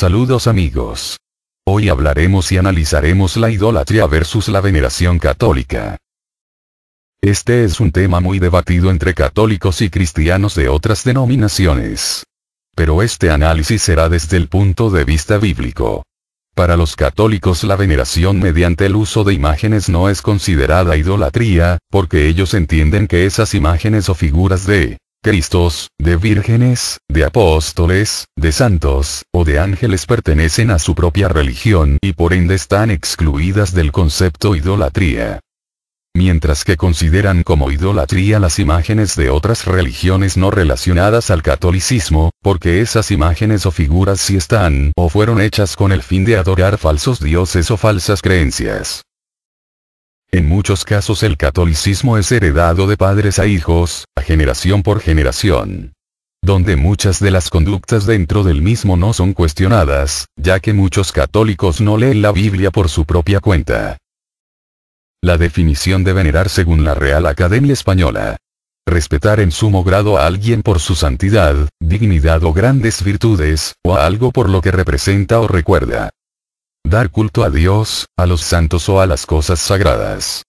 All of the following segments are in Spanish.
Saludos amigos. Hoy hablaremos y analizaremos la idolatría versus la veneración católica. Este es un tema muy debatido entre católicos y cristianos de otras denominaciones. Pero este análisis será desde el punto de vista bíblico. Para los católicos la veneración mediante el uso de imágenes no es considerada idolatría, porque ellos entienden que esas imágenes o figuras de Cristos, de vírgenes, de apóstoles, de santos, o de ángeles pertenecen a su propia religión y por ende están excluidas del concepto idolatría. Mientras que consideran como idolatría las imágenes de otras religiones no relacionadas al catolicismo, porque esas imágenes o figuras sí están o fueron hechas con el fin de adorar falsos dioses o falsas creencias. En muchos casos el catolicismo es heredado de padres a hijos, a generación por generación donde muchas de las conductas dentro del mismo no son cuestionadas, ya que muchos católicos no leen la Biblia por su propia cuenta. La definición de venerar según la Real Academia Española. Respetar en sumo grado a alguien por su santidad, dignidad o grandes virtudes, o a algo por lo que representa o recuerda. Dar culto a Dios, a los santos o a las cosas sagradas.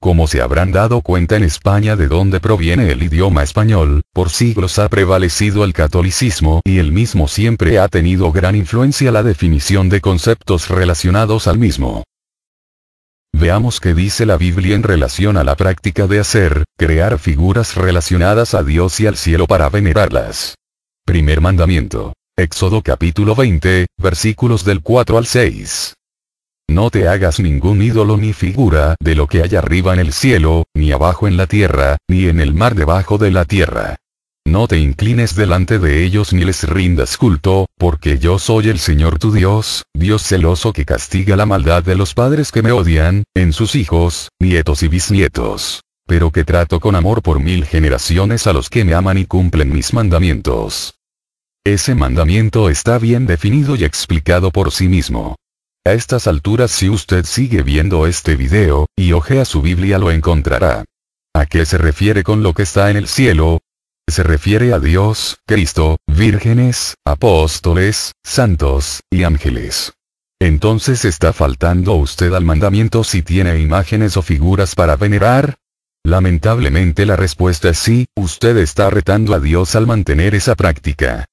Como se habrán dado cuenta en España de dónde proviene el idioma español, por siglos ha prevalecido el catolicismo y el mismo siempre ha tenido gran influencia la definición de conceptos relacionados al mismo. Veamos qué dice la Biblia en relación a la práctica de hacer, crear figuras relacionadas a Dios y al cielo para venerarlas. Primer mandamiento. Éxodo capítulo 20, versículos del 4 al 6. No te hagas ningún ídolo ni figura de lo que hay arriba en el cielo, ni abajo en la tierra, ni en el mar debajo de la tierra. No te inclines delante de ellos ni les rindas culto, porque yo soy el Señor tu Dios, Dios celoso que castiga la maldad de los padres que me odian, en sus hijos, nietos y bisnietos. Pero que trato con amor por mil generaciones a los que me aman y cumplen mis mandamientos. Ese mandamiento está bien definido y explicado por sí mismo. A estas alturas si usted sigue viendo este video, y ojea su Biblia lo encontrará. ¿A qué se refiere con lo que está en el cielo? Se refiere a Dios, Cristo, vírgenes, apóstoles, santos, y ángeles. Entonces está faltando usted al mandamiento si tiene imágenes o figuras para venerar, Lamentablemente la respuesta es sí, usted está retando a Dios al mantener esa práctica.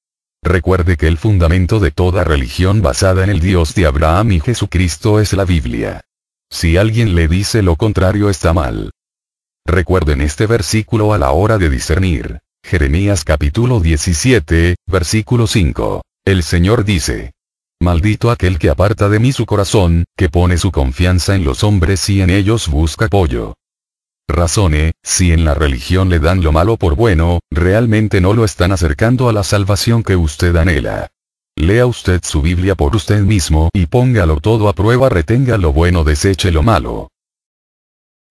Recuerde que el fundamento de toda religión basada en el Dios de Abraham y Jesucristo es la Biblia. Si alguien le dice lo contrario está mal. Recuerden este versículo a la hora de discernir. Jeremías capítulo 17, versículo 5. El Señor dice. Maldito aquel que aparta de mí su corazón, que pone su confianza en los hombres y en ellos busca apoyo. Razone, si en la religión le dan lo malo por bueno, realmente no lo están acercando a la salvación que usted anhela. Lea usted su Biblia por usted mismo y póngalo todo a prueba, retenga lo bueno, deseche lo malo.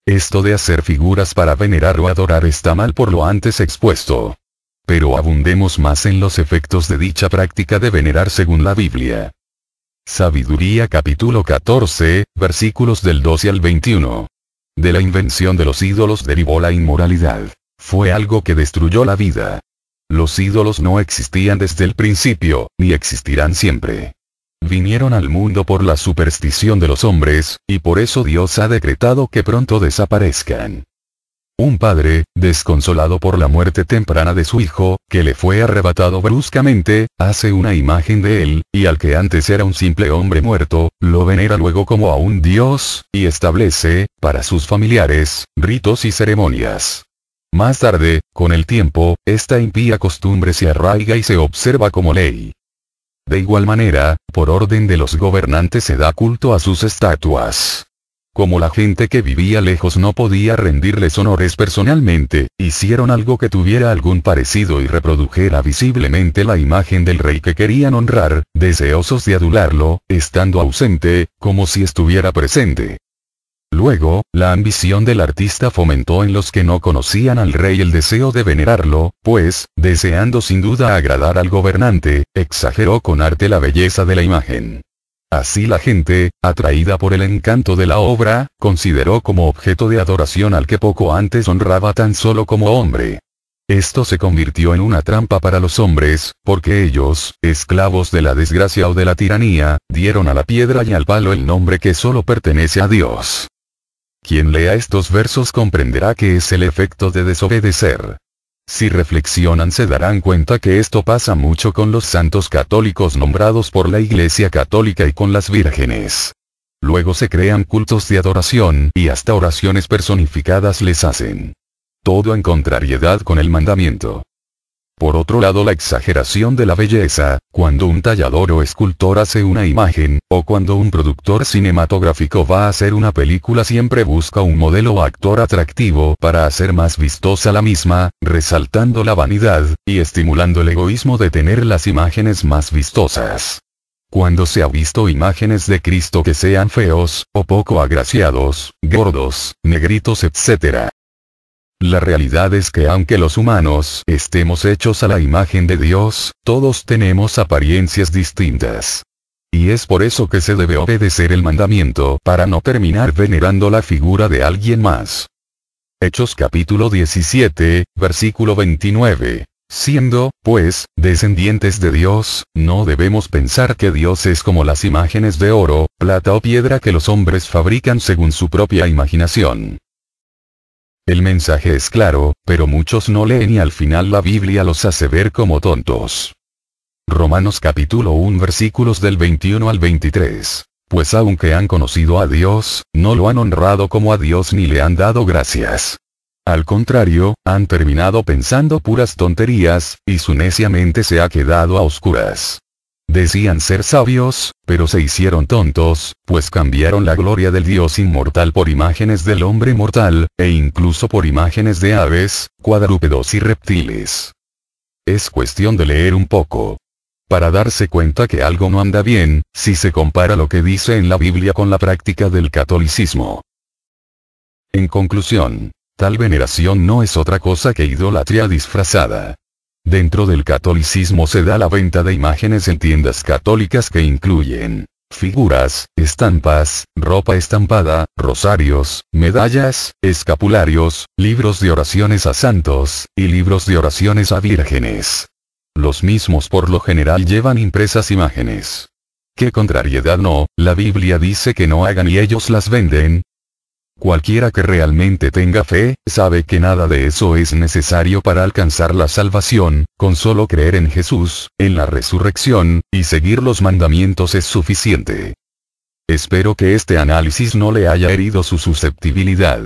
Esto de hacer figuras para venerar o adorar está mal por lo antes expuesto. Pero abundemos más en los efectos de dicha práctica de venerar según la Biblia. Sabiduría capítulo 14, versículos del 12 al 21. De la invención de los ídolos derivó la inmoralidad. Fue algo que destruyó la vida. Los ídolos no existían desde el principio, ni existirán siempre. Vinieron al mundo por la superstición de los hombres, y por eso Dios ha decretado que pronto desaparezcan. Un padre, desconsolado por la muerte temprana de su hijo, que le fue arrebatado bruscamente, hace una imagen de él, y al que antes era un simple hombre muerto, lo venera luego como a un dios, y establece, para sus familiares, ritos y ceremonias. Más tarde, con el tiempo, esta impía costumbre se arraiga y se observa como ley. De igual manera, por orden de los gobernantes se da culto a sus estatuas. Como la gente que vivía lejos no podía rendirles honores personalmente, hicieron algo que tuviera algún parecido y reprodujera visiblemente la imagen del rey que querían honrar, deseosos de adularlo, estando ausente, como si estuviera presente. Luego, la ambición del artista fomentó en los que no conocían al rey el deseo de venerarlo, pues, deseando sin duda agradar al gobernante, exageró con arte la belleza de la imagen. Así la gente, atraída por el encanto de la obra, consideró como objeto de adoración al que poco antes honraba tan solo como hombre. Esto se convirtió en una trampa para los hombres, porque ellos, esclavos de la desgracia o de la tiranía, dieron a la piedra y al palo el nombre que solo pertenece a Dios. Quien lea estos versos comprenderá que es el efecto de desobedecer. Si reflexionan se darán cuenta que esto pasa mucho con los santos católicos nombrados por la Iglesia Católica y con las vírgenes. Luego se crean cultos de adoración y hasta oraciones personificadas les hacen. Todo en contrariedad con el mandamiento. Por otro lado la exageración de la belleza, cuando un tallador o escultor hace una imagen, o cuando un productor cinematográfico va a hacer una película siempre busca un modelo o actor atractivo para hacer más vistosa la misma, resaltando la vanidad, y estimulando el egoísmo de tener las imágenes más vistosas. Cuando se ha visto imágenes de Cristo que sean feos, o poco agraciados, gordos, negritos etc., la realidad es que aunque los humanos estemos hechos a la imagen de Dios, todos tenemos apariencias distintas. Y es por eso que se debe obedecer el mandamiento para no terminar venerando la figura de alguien más. Hechos capítulo 17, versículo 29. Siendo, pues, descendientes de Dios, no debemos pensar que Dios es como las imágenes de oro, plata o piedra que los hombres fabrican según su propia imaginación. El mensaje es claro, pero muchos no leen y al final la Biblia los hace ver como tontos. Romanos capítulo 1 versículos del 21 al 23. Pues aunque han conocido a Dios, no lo han honrado como a Dios ni le han dado gracias. Al contrario, han terminado pensando puras tonterías, y su necia mente se ha quedado a oscuras. Decían ser sabios, pero se hicieron tontos, pues cambiaron la gloria del Dios inmortal por imágenes del hombre mortal, e incluso por imágenes de aves, cuadrúpedos y reptiles. Es cuestión de leer un poco. Para darse cuenta que algo no anda bien, si se compara lo que dice en la Biblia con la práctica del catolicismo. En conclusión, tal veneración no es otra cosa que idolatría disfrazada. Dentro del catolicismo se da la venta de imágenes en tiendas católicas que incluyen figuras, estampas, ropa estampada, rosarios, medallas, escapularios, libros de oraciones a santos, y libros de oraciones a vírgenes. Los mismos por lo general llevan impresas imágenes. ¡Qué contrariedad no! La Biblia dice que no hagan y ellos las venden, Cualquiera que realmente tenga fe, sabe que nada de eso es necesario para alcanzar la salvación, con solo creer en Jesús, en la resurrección, y seguir los mandamientos es suficiente. Espero que este análisis no le haya herido su susceptibilidad.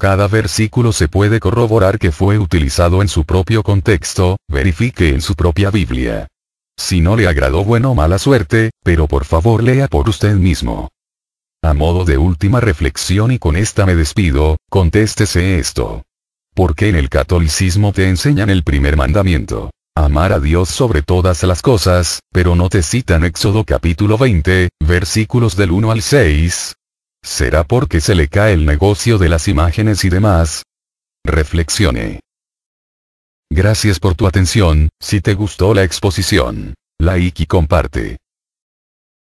Cada versículo se puede corroborar que fue utilizado en su propio contexto, verifique en su propia Biblia. Si no le agradó bueno mala suerte, pero por favor lea por usted mismo. A modo de última reflexión y con esta me despido, contéstese esto. ¿Por qué en el catolicismo te enseñan el primer mandamiento? Amar a Dios sobre todas las cosas, pero no te citan Éxodo capítulo 20, versículos del 1 al 6. ¿Será porque se le cae el negocio de las imágenes y demás? Reflexione. Gracias por tu atención, si te gustó la exposición. Like y comparte.